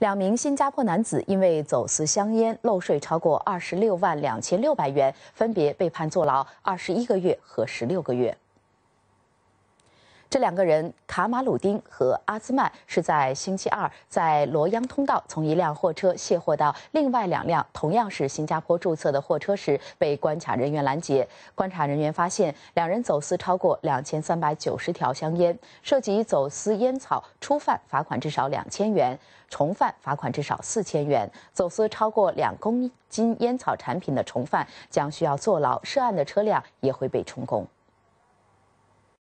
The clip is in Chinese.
两名新加坡男子因为走私香烟漏税超过二十六万两千六百元，分别被判坐牢二十一个月和十六个月。这两个人卡马鲁丁和阿兹曼是在星期二在罗央通道从一辆货车卸货到另外两辆同样是新加坡注册的货车时被关卡人员拦截。观察人员发现两人走私超过两千三百九十条香烟，涉及走私烟草初犯罚款至少两千元，重犯罚款至少四千元。走私超过两公斤烟草产品的重犯将需要坐牢，涉案的车辆也会被充公。